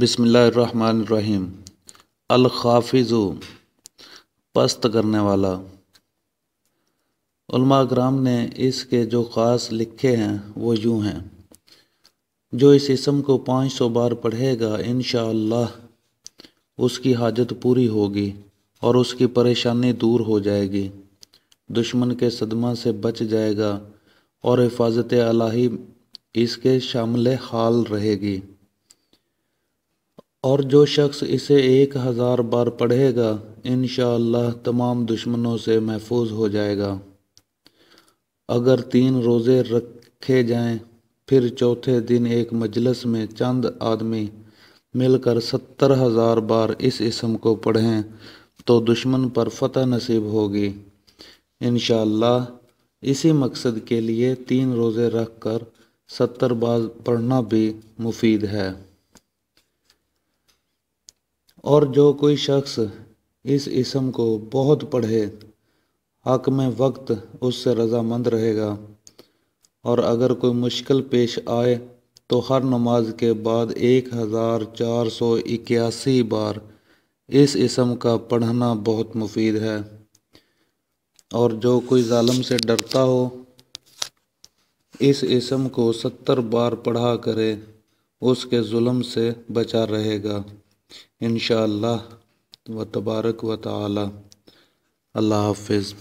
बिसमीम अलखाफिज़ पस्त करने वाला कराम ने इसके जो ख़ास लिखे हैं वो यूँ हैं जो इस इसम को पाँच सौ बार पढ़ेगा इन उसकी हाजत पूरी होगी और उसकी परेशानी दूर हो जाएगी दुश्मन के सदमा से बच जाएगा और हिफाजत अलाही इसके शामिल हाल रहेगी और जो शख्स इसे एक हज़ार बार पढ़ेगा इन तमाम दुश्मनों से महफूज हो जाएगा अगर तीन रोज़े रखे जाएं, फिर चौथे दिन एक मजलस में चंद आदमी मिलकर सत्तर हज़ार बार इस इसम को पढ़ें तो दुश्मन पर फतह नसीब होगी इन इसी मकसद के लिए तीन रोज़े रख कर सत्तर बार पढ़ना भी मुफीद है और जो कोई शख्स इस इसम को बहुत पढ़े हक में वक्त उससे रजामंद रहेगा और अगर कोई मुश्किल पेश आए तो हर नमाज के बाद एक हज़ार चार सौ इक्यासी बार इस इसम का पढ़ना बहुत मुफीद है और जो कोई ालम से डरता हो इस इसम को सत्तर बार पढ़ा करे उसके जुल्म से बचा रहेगा इन व तबारक व ताली अल्लाह हाफिज़